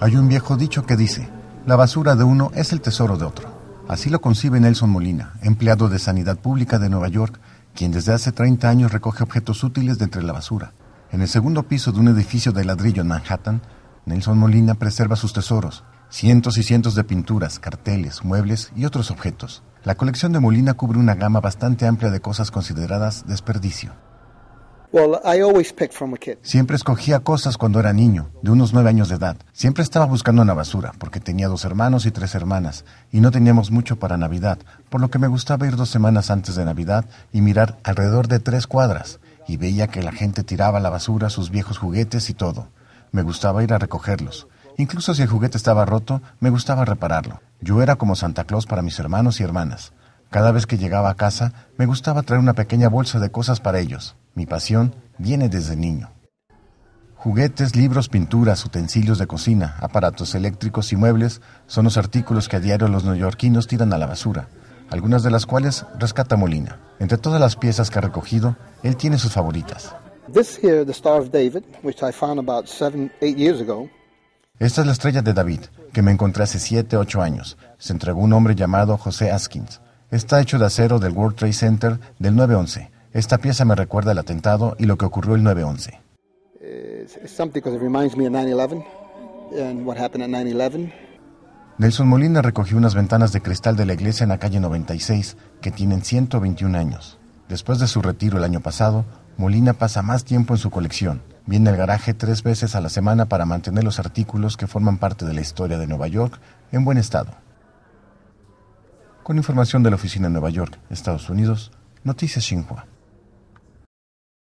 Hay un viejo dicho que dice, la basura de uno es el tesoro de otro. Así lo concibe Nelson Molina, empleado de Sanidad Pública de Nueva York, quien desde hace 30 años recoge objetos útiles de entre la basura. En el segundo piso de un edificio de ladrillo en Manhattan, Nelson Molina preserva sus tesoros, cientos y cientos de pinturas, carteles, muebles y otros objetos. La colección de Molina cubre una gama bastante amplia de cosas consideradas desperdicio. Siempre escogía cosas cuando era niño, de unos nueve años de edad. Siempre estaba buscando en la basura, porque tenía dos hermanos y tres hermanas, y no teníamos mucho para Navidad, por lo que me gustaba ir dos semanas antes de Navidad y mirar alrededor de tres cuadras, y veía que la gente tiraba la basura sus viejos juguetes y todo. Me gustaba ir a recogerlos. Incluso si el juguete estaba roto, me gustaba repararlo. Yo era como Santa Claus para mis hermanos y hermanas. Cada vez que llegaba a casa, me gustaba traer una pequeña bolsa de cosas para ellos. Mi pasión viene desde niño. Juguetes, libros, pinturas, utensilios de cocina, aparatos eléctricos y muebles son los artículos que a diario los neoyorquinos tiran a la basura, algunas de las cuales rescata Molina. Entre todas las piezas que ha recogido, él tiene sus favoritas. Esta es la estrella de David, que me encontré hace 7, 8 años. Se entregó un hombre llamado José Askins. Está hecho de acero del World Trade Center del 9-11. Esta pieza me recuerda el atentado y lo que ocurrió el 9-11. Eh, Nelson Molina recogió unas ventanas de cristal de la iglesia en la calle 96 que tienen 121 años. Después de su retiro el año pasado, Molina pasa más tiempo en su colección. Viene al garaje tres veces a la semana para mantener los artículos que forman parte de la historia de Nueva York en buen estado. Con información de la oficina de Nueva York, Estados Unidos, Noticias Xinhua.